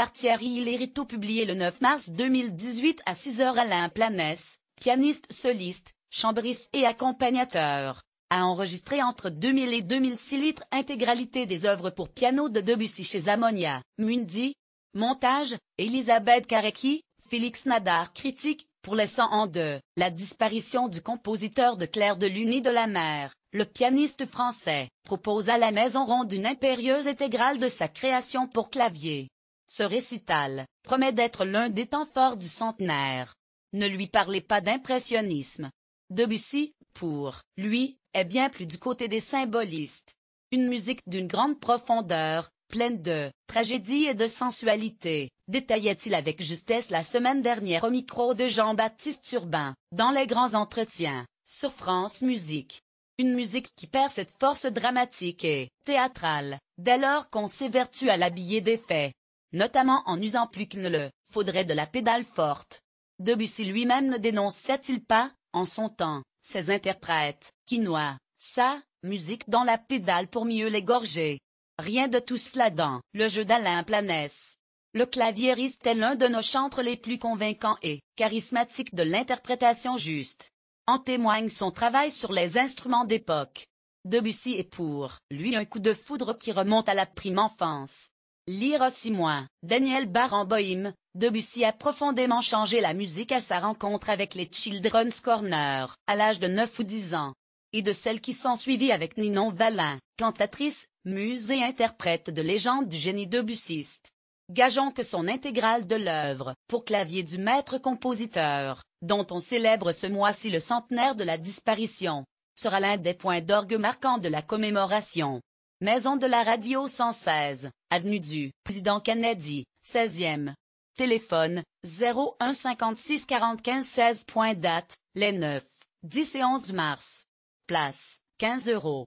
Partiari Lerito publié le 9 mars 2018 à 6h Alain Planès, pianiste soliste, chambriste et accompagnateur, a enregistré entre 2000 et 2006 litres intégralité des œuvres pour piano de Debussy chez Ammonia, Mundi, Montage, Elisabeth Karecki, Félix Nadar critique, pour laissant en deux, la disparition du compositeur de Claire de Lune de la Mer, le pianiste français, propose à la Maison Ronde une impérieuse intégrale de sa création pour clavier, ce récital promet d'être l'un des temps forts du centenaire. Ne lui parlez pas d'impressionnisme. Debussy, pour lui, est bien plus du côté des symbolistes. Une musique d'une grande profondeur, pleine de tragédie et de sensualité, détaillait-il avec justesse la semaine dernière au micro de Jean-Baptiste Turbin, dans les grands entretiens, sur France Musique. Une musique qui perd cette force dramatique et théâtrale, dès lors qu'on s'évertue à l'habiller des faits notamment en usant plus qu'il ne le faudrait de la pédale forte. Debussy lui-même ne dénonçait-il pas, en son temps, ses interprètes, qui noient, sa, musique dans la pédale pour mieux l'égorger. Rien de tout cela dans le jeu d'Alain Planès. Le claviériste est l'un de nos chantres les plus convaincants et charismatiques de l'interprétation juste. En témoigne son travail sur les instruments d'époque. Debussy est pour lui un coup de foudre qui remonte à la prime enfance. Lire aussi moins. Daniel Barenboim, Debussy a profondément changé la musique à sa rencontre avec les Children's Corner, à l'âge de 9 ou 10 ans. Et de celles qui sont suivies avec Ninon Valin, cantatrice, muse et interprète de légende du génie debussiste. Gageons que son intégrale de l'œuvre, pour clavier du maître-compositeur, dont on célèbre ce mois-ci le centenaire de la disparition, sera l'un des points d'orgue marquants de la commémoration. Maison de la Radio 116, Avenue du Président Kennedy, 16e. Téléphone 01 56 45 16. date, les 9, 10 et 11 mars. Place, 15 euros.